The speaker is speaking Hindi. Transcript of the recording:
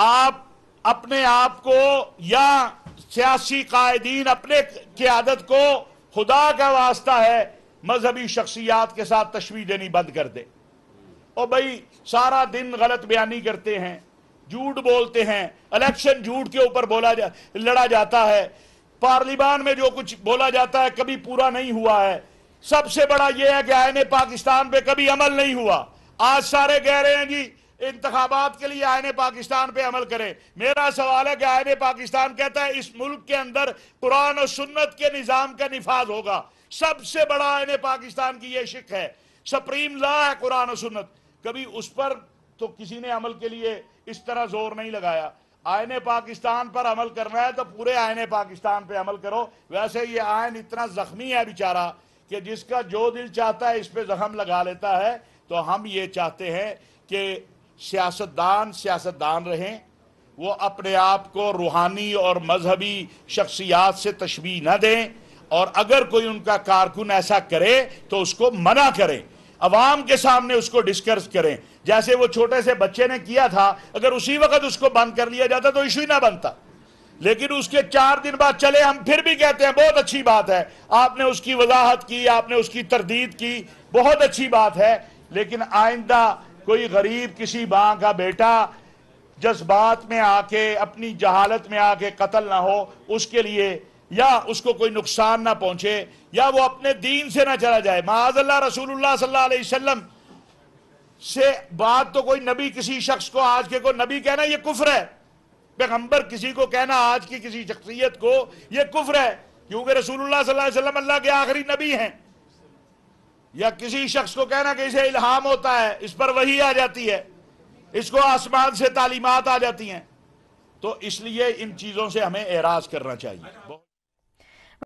आप अपने आप को या सियासी कायदीन अपने की आदत को खुदा का वास्ता है मजहबी शख्सियात के साथ तशवी देनी बंद कर दे और भाई सारा दिन गलत बयानी करते हैं झूठ बोलते हैं इलेक्शन झूठ के ऊपर बोला जा लड़ा जाता है पार्लिमान में जो कुछ बोला जाता है कभी पूरा नहीं हुआ है सबसे बड़ा यह है कि आयन पाकिस्तान पे कभी अमल नहीं हुआ आज सारे कह रहे हैं जी इंतबात के लिए आयन पाकिस्तान पर अमल करें मेरा सवाल है कि आयन पाकिस्तान कहता है इस मुल्क के अंदर कुरान और सुन्नत के निज़ाम का निफाज होगा सबसे बड़ा आयन पाकिस्तान की यह शिक है सप्रीम ला है कुरान और सुन्नत कभी उस पर तो किसी ने अमल के लिए इस तरह जोर नहीं लगाया आयन पाकिस्तान पर अमल करना है तो पूरे आयन पाकिस्तान पर अमल करो वैसे ये आयन इतना ज़ख्मी है बेचारा कि जिसका जो दिल चाहता है इस पर जख्म लगा लेता है तो हम ये चाहते हैं कि सियासतदान सियासतदान रहें वो अपने आप को रूहानी और मजहबी शख्सियात से तशबी न दें और अगर कोई उनका कारकुन ऐसा करे तो उसको मना करें अवाम के सामने उसको डिस्कस करें जैसे वो छोटे से बच्चे ने किया था अगर उसी वक्त उसको बंद कर लिया जाता तो इशू ही ना बनता लेकिन उसके चार दिन बाद चले हम फिर भी कहते हैं बहुत अच्छी बात है आपने उसकी वजाहत की आपने उसकी तरदीद की बहुत अच्छी बात है लेकिन आइंदा कोई गरीब किसी माँ का बेटा जज्बात में आके अपनी जहालत में आके कत्ल ना हो उसके लिए या उसको कोई नुकसान ना पहुंचे या वो अपने दीन से ना चला जाए माजल्ला रसूलुल्लाह सल्लल्लाहु से बात तो कोई नबी किसी शख्स को आज के को नबी कहना ये कुफर है पैगंबर किसी को कहना आज की किसी शख्सियत को ये कुफर है क्योंकि रसूलुल्लाह सल्लल्लाहु अल्लाह के आखिरी नबी हैं या किसी शख्स को कहना कि इसे इल्हाम होता है इस पर वही आ जाती है इसको आसमान से तालीमत आ जाती हैं तो इसलिए इन चीज़ों से हमें एराज करना चाहिए